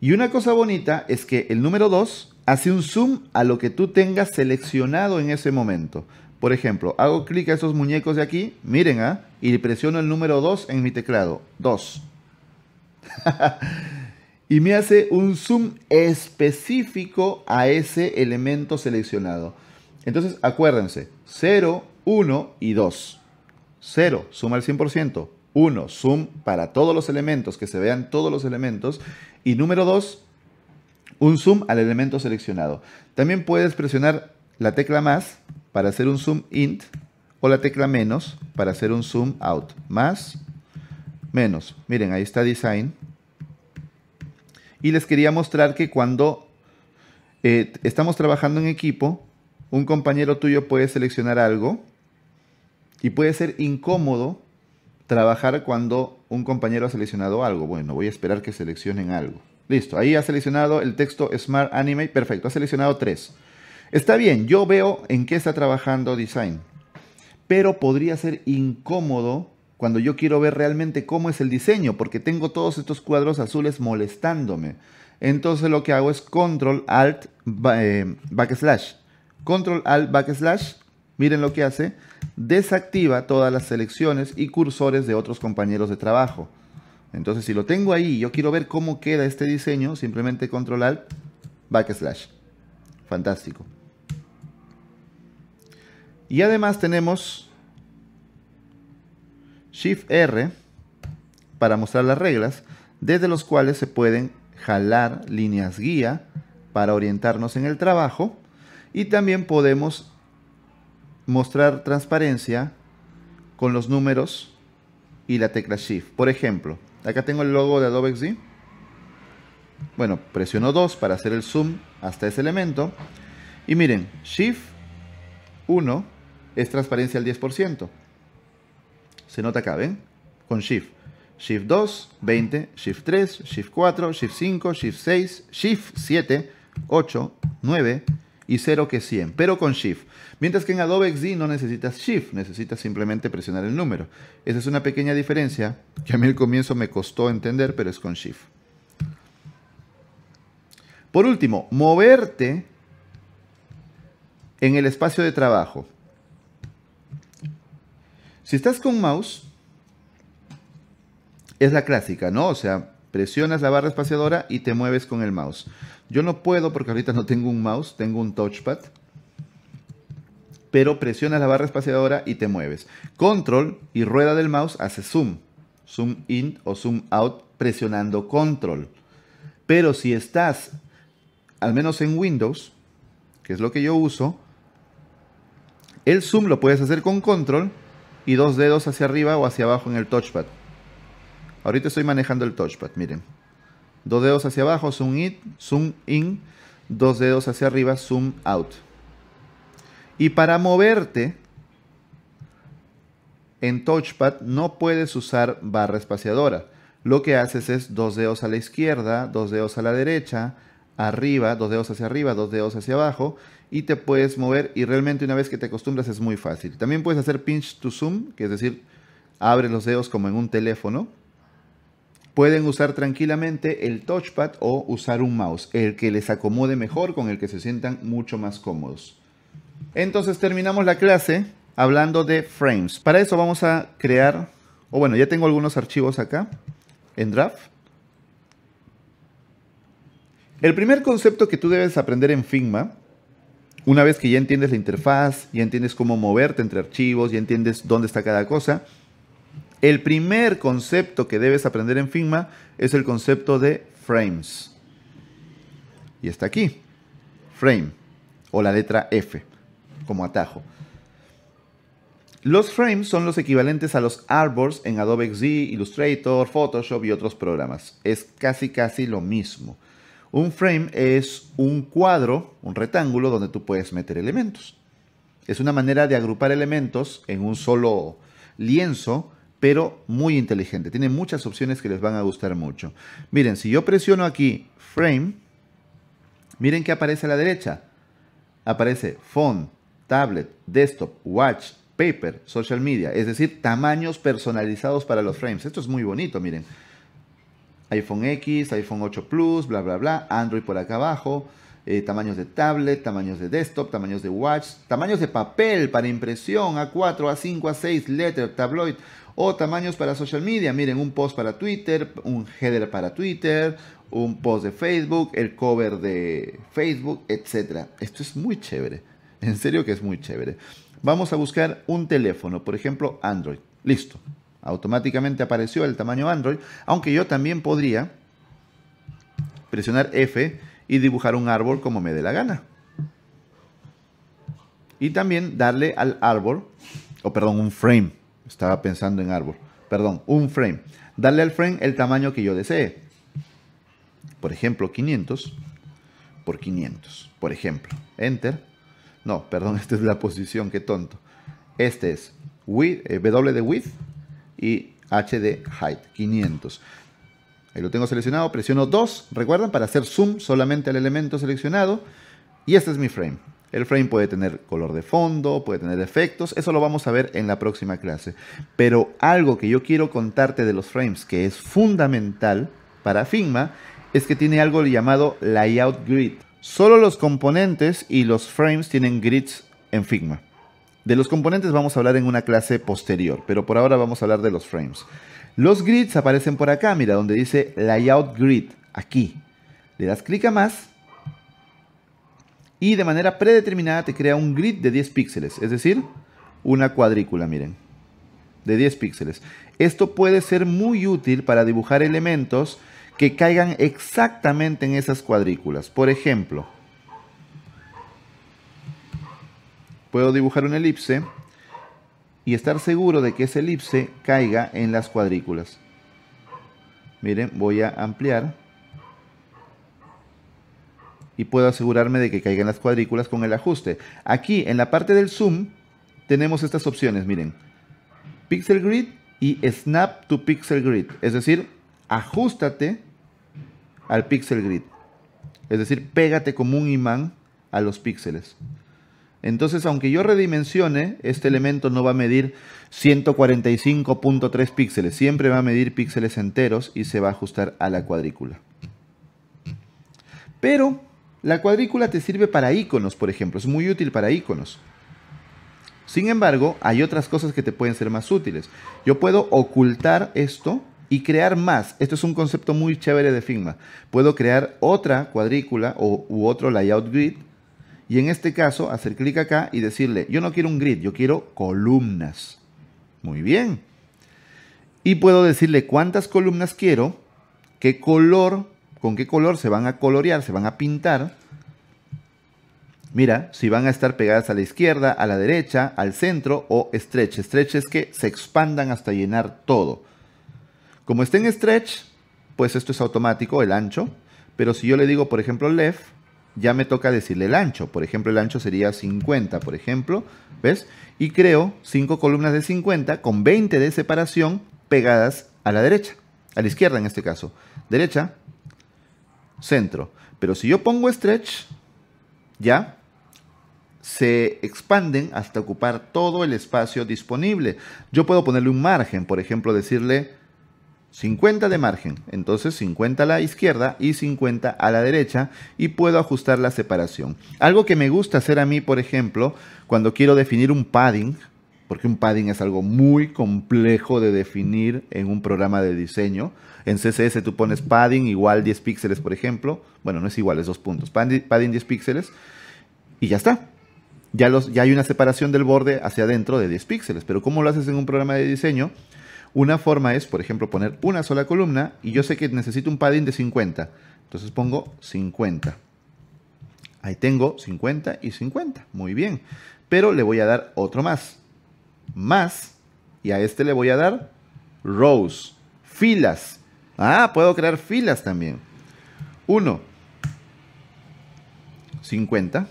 Y una cosa bonita es que el número 2 hace un zoom a lo que tú tengas seleccionado en ese momento. Por ejemplo, hago clic a estos muñecos de aquí, miren, ¿ah? Y presiono el número 2 en mi teclado, 2. *laughs* y me hace un zoom específico a ese elemento seleccionado. Entonces, acuérdense, 0, 1 y 2. 0, suma al 100%. 1, zoom para todos los elementos, que se vean todos los elementos. Y número 2, un zoom al elemento seleccionado. También puedes presionar la tecla más para hacer un zoom int o la tecla menos para hacer un zoom out. Más, menos. Miren, ahí está design. Y les quería mostrar que cuando eh, estamos trabajando en equipo, un compañero tuyo puede seleccionar algo y puede ser incómodo trabajar cuando un compañero ha seleccionado algo. Bueno, voy a esperar que seleccionen algo. Listo, ahí ha seleccionado el texto Smart Anime. Perfecto, ha seleccionado tres. Está bien, yo veo en qué está trabajando design, pero podría ser incómodo cuando yo quiero ver realmente cómo es el diseño, porque tengo todos estos cuadros azules molestándome. Entonces lo que hago es control alt eh, backslash. Control alt backslash, miren lo que hace, desactiva todas las selecciones y cursores de otros compañeros de trabajo. Entonces si lo tengo ahí y yo quiero ver cómo queda este diseño, simplemente control alt backslash. Fantástico. Y además tenemos Shift R para mostrar las reglas desde los cuales se pueden jalar líneas guía para orientarnos en el trabajo y también podemos mostrar transparencia con los números y la tecla Shift. Por ejemplo, acá tengo el logo de Adobe XD. Bueno, presiono 2 para hacer el zoom hasta ese elemento. Y miren, Shift 1 es transparencia al 10%. Se nota acá, ¿ven? Con Shift. Shift 2, 20, Shift 3, Shift 4, Shift 5, Shift 6, Shift 7, 8, 9 y 0 que es 100, pero con Shift. Mientras que en Adobe XD no necesitas Shift, necesitas simplemente presionar el número. Esa es una pequeña diferencia que a mí al comienzo me costó entender, pero es con Shift. Por último, moverte en el espacio de trabajo. Si estás con mouse, es la clásica, ¿no? O sea, presionas la barra espaciadora y te mueves con el mouse. Yo no puedo porque ahorita no tengo un mouse, tengo un touchpad. Pero presionas la barra espaciadora y te mueves. Control y rueda del mouse hace zoom. Zoom in o zoom out presionando control. Pero si estás, al menos en Windows, que es lo que yo uso, el zoom lo puedes hacer con control y dos dedos hacia arriba o hacia abajo en el touchpad. Ahorita estoy manejando el touchpad, miren. Dos dedos hacia abajo, zoom in, zoom in, dos dedos hacia arriba, zoom out. Y para moverte en touchpad no puedes usar barra espaciadora. Lo que haces es dos dedos a la izquierda, dos dedos a la derecha, arriba, dos dedos hacia arriba, dos dedos hacia abajo y te puedes mover y realmente una vez que te acostumbras es muy fácil. También puedes hacer pinch to zoom, que es decir, abre los dedos como en un teléfono. Pueden usar tranquilamente el touchpad o usar un mouse, el que les acomode mejor, con el que se sientan mucho más cómodos. Entonces terminamos la clase hablando de frames. Para eso vamos a crear, o bueno, ya tengo algunos archivos acá en Draft. El primer concepto que tú debes aprender en Figma una vez que ya entiendes la interfaz, ya entiendes cómo moverte entre archivos, ya entiendes dónde está cada cosa, el primer concepto que debes aprender en Figma es el concepto de frames. Y está aquí, frame, o la letra F, como atajo. Los frames son los equivalentes a los artboards en Adobe XD, Illustrator, Photoshop y otros programas. Es casi casi lo mismo. Un frame es un cuadro, un rectángulo donde tú puedes meter elementos. Es una manera de agrupar elementos en un solo lienzo, pero muy inteligente. Tiene muchas opciones que les van a gustar mucho. Miren, si yo presiono aquí frame, miren que aparece a la derecha. Aparece phone, tablet, desktop, watch, paper, social media, es decir, tamaños personalizados para los frames. Esto es muy bonito, miren iPhone X, iPhone 8 Plus, bla, bla, bla, Android por acá abajo, eh, tamaños de tablet, tamaños de desktop, tamaños de watch, tamaños de papel para impresión, A4, A5, A6, letter, tabloid, o tamaños para social media. Miren, un post para Twitter, un header para Twitter, un post de Facebook, el cover de Facebook, etc. Esto es muy chévere. En serio que es muy chévere. Vamos a buscar un teléfono, por ejemplo, Android. Listo automáticamente apareció el tamaño Android, aunque yo también podría presionar F y dibujar un árbol como me dé la gana. Y también darle al árbol, o perdón, un frame, estaba pensando en árbol, perdón, un frame. Darle al frame el tamaño que yo desee. Por ejemplo, 500 por 500, por ejemplo. Enter. No, perdón, *laughs* esta es la posición, qué tonto. Este es width, eh, W de width, y HD Height 500. Ahí lo tengo seleccionado, presiono 2, recuerdan, para hacer zoom solamente al elemento seleccionado. Y este es mi frame. El frame puede tener color de fondo, puede tener efectos, eso lo vamos a ver en la próxima clase. Pero algo que yo quiero contarte de los frames que es fundamental para Figma es que tiene algo llamado layout grid. Solo los componentes y los frames tienen grids en Figma. De los componentes vamos a hablar en una clase posterior, pero por ahora vamos a hablar de los frames. Los grids aparecen por acá, mira, donde dice Layout Grid, aquí. Le das clic a más y de manera predeterminada te crea un grid de 10 píxeles, es decir, una cuadrícula, miren, de 10 píxeles. Esto puede ser muy útil para dibujar elementos que caigan exactamente en esas cuadrículas. Por ejemplo, Puedo dibujar una elipse y estar seguro de que esa elipse caiga en las cuadrículas. Miren, voy a ampliar y puedo asegurarme de que caigan las cuadrículas con el ajuste. Aquí en la parte del zoom tenemos estas opciones, miren. Pixel Grid y Snap to Pixel Grid, es decir, ajustate al Pixel Grid. Es decir, pégate como un imán a los píxeles. Entonces, aunque yo redimensione, este elemento no va a medir 145.3 píxeles. Siempre va a medir píxeles enteros y se va a ajustar a la cuadrícula. Pero la cuadrícula te sirve para iconos, por ejemplo. Es muy útil para iconos. Sin embargo, hay otras cosas que te pueden ser más útiles. Yo puedo ocultar esto y crear más. Esto es un concepto muy chévere de Figma. Puedo crear otra cuadrícula o, u otro layout grid y en este caso, hacer clic acá y decirle, yo no quiero un grid, yo quiero columnas. Muy bien. Y puedo decirle cuántas columnas quiero, qué color, con qué color se van a colorear, se van a pintar. Mira, si van a estar pegadas a la izquierda, a la derecha, al centro o stretch. Stretch es que se expandan hasta llenar todo. Como está en stretch, pues esto es automático, el ancho. Pero si yo le digo, por ejemplo, left, ya me toca decirle el ancho. Por ejemplo, el ancho sería 50, por ejemplo, ¿ves? Y creo 5 columnas de 50 con 20 de separación pegadas a la derecha, a la izquierda en este caso. Derecha, centro. Pero si yo pongo stretch, ya se expanden hasta ocupar todo el espacio disponible. Yo puedo ponerle un margen, por ejemplo, decirle 50 de margen, entonces 50 a la izquierda y 50 a la derecha y puedo ajustar la separación. Algo que me gusta hacer a mí, por ejemplo, cuando quiero definir un padding, porque un padding es algo muy complejo de definir en un programa de diseño. En CSS tú pones padding igual 10 píxeles, por ejemplo. Bueno, no es igual, es dos puntos. Padding 10 píxeles y ya está. Ya, los, ya hay una separación del borde hacia adentro de 10 píxeles. Pero ¿cómo lo haces en un programa de diseño? Una forma es, por ejemplo, poner una sola columna y yo sé que necesito un padding de 50. Entonces pongo 50. Ahí tengo 50 y 50. Muy bien. Pero le voy a dar otro más. Más. Y a este le voy a dar rows. Filas. Ah, puedo crear filas también. 1. 50.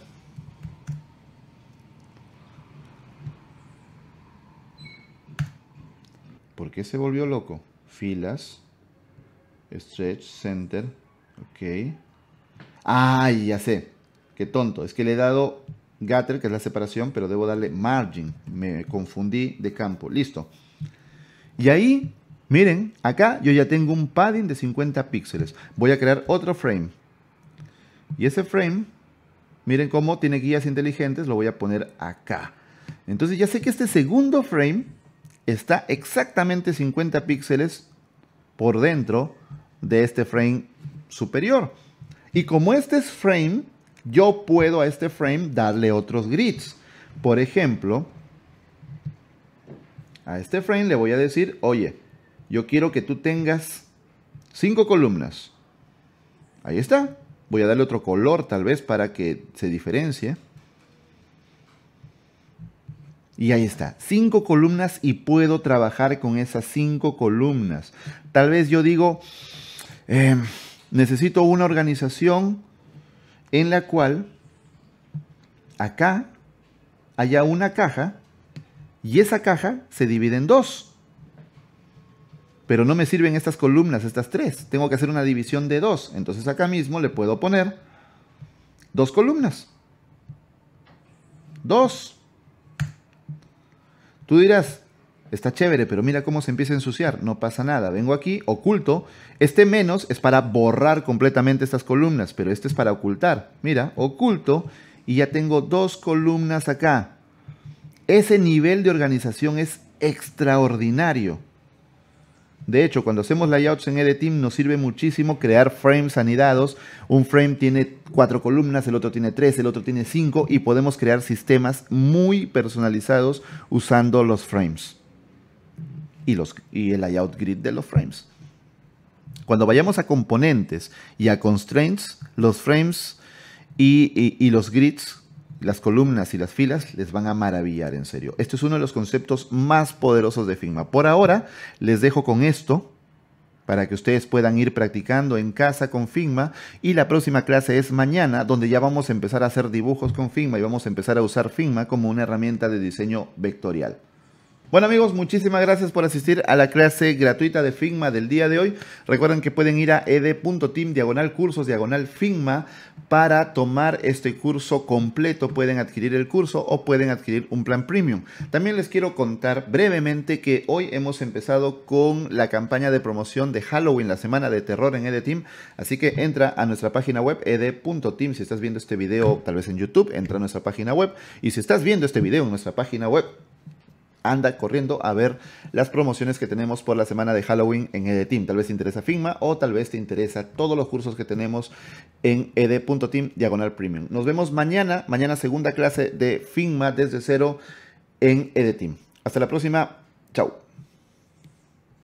qué se volvió loco? Filas, stretch, center, ok. Ay, ya sé, qué tonto, es que le he dado gutter, que es la separación, pero debo darle margin, me confundí de campo, listo. Y ahí, miren, acá yo ya tengo un padding de 50 píxeles. Voy a crear otro frame. Y ese frame, miren cómo tiene guías inteligentes, lo voy a poner acá. Entonces ya sé que este segundo frame está exactamente 50 píxeles por dentro de este frame superior. Y como este es frame, yo puedo a este frame darle otros grids. Por ejemplo, a este frame le voy a decir, oye, yo quiero que tú tengas cinco columnas. Ahí está. Voy a darle otro color tal vez para que se diferencie. Y ahí está, cinco columnas y puedo trabajar con esas cinco columnas. Tal vez yo digo, em, necesito una organización en la cual acá haya una caja y esa caja se divide en dos. Pero no me sirven estas columnas, estas tres. Tengo que hacer una división de dos. Entonces acá mismo le puedo poner dos columnas. Dos. Tú dirás, está chévere, pero mira cómo se empieza a ensuciar. No pasa nada, vengo aquí, oculto. Este menos es para borrar completamente estas columnas, pero este es para ocultar. Mira, oculto y ya tengo dos columnas acá. Ese nivel de organización es extraordinario. De hecho, cuando hacemos layouts en E-Team nos sirve muchísimo crear frames anidados. Un frame tiene cuatro columnas, el otro tiene tres, el otro tiene cinco y podemos crear sistemas muy personalizados usando los frames y, los, y el layout grid de los frames. Cuando vayamos a componentes y a constraints, los frames y los grids las columnas y las filas les van a maravillar, en serio. Este es uno de los conceptos más poderosos de Figma. Por ahora, les dejo con esto para que ustedes puedan ir practicando en casa con Figma y la próxima clase es mañana donde ya vamos a empezar a hacer dibujos con Figma y vamos a empezar a usar Figma como una herramienta de diseño vectorial. Bueno amigos, muchísimas gracias por asistir a la clase gratuita de Figma del día de hoy. Recuerden que pueden ir a ed.team diagonal cursos diagonal Figma para tomar este curso completo. Pueden adquirir el curso o pueden adquirir un plan premium. También les quiero contar brevemente que hoy hemos empezado con la campaña de promoción de Halloween, la semana de terror en EDTeam. Así que entra a nuestra página web ed.team. Si estás viendo este video tal vez en YouTube, entra a nuestra página web. Y si estás viendo este video en nuestra página web, anda corriendo a ver las promociones que tenemos por la semana de Halloween en Team. Tal vez te interesa Figma o tal vez te interesa todos los cursos que tenemos en ed.team diagonal premium. Nos vemos mañana, mañana segunda clase de Figma desde cero en EDTeam. Hasta la próxima, chao.